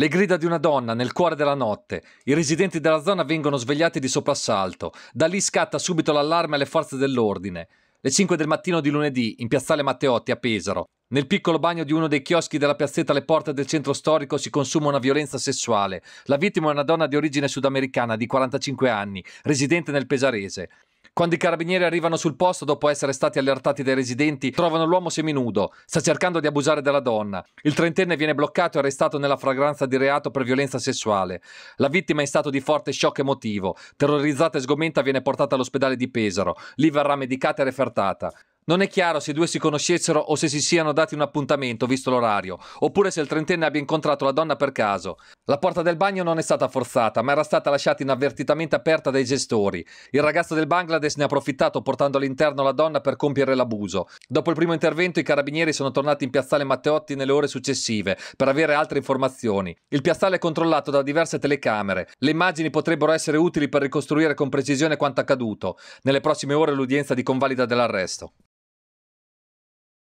Le grida di una donna nel cuore della notte. I residenti della zona vengono svegliati di soprassalto. Da lì scatta subito l'allarme alle forze dell'ordine. Le 5 del mattino di lunedì, in piazzale Matteotti a Pesaro, nel piccolo bagno di uno dei chioschi della piazzetta alle porte del centro storico si consuma una violenza sessuale. La vittima è una donna di origine sudamericana di 45 anni, residente nel Pesarese. Quando i carabinieri arrivano sul posto dopo essere stati allertati dai residenti, trovano l'uomo seminudo. Sta cercando di abusare della donna. Il trentenne viene bloccato e arrestato nella fragranza di reato per violenza sessuale. La vittima è in stato di forte shock emotivo. Terrorizzata e sgomenta viene portata all'ospedale di Pesaro. Lì verrà medicata e refertata. Non è chiaro se i due si conoscessero o se si siano dati un appuntamento, visto l'orario, oppure se il trentenne abbia incontrato la donna per caso. La porta del bagno non è stata forzata, ma era stata lasciata inavvertitamente aperta dai gestori. Il ragazzo del Bangladesh ne ha approfittato portando all'interno la donna per compiere l'abuso. Dopo il primo intervento i carabinieri sono tornati in piazzale Matteotti nelle ore successive per avere altre informazioni. Il piazzale è controllato da diverse telecamere. Le immagini potrebbero essere utili per ricostruire con precisione quanto accaduto. Nelle prossime ore l'udienza di convalida dell'arresto.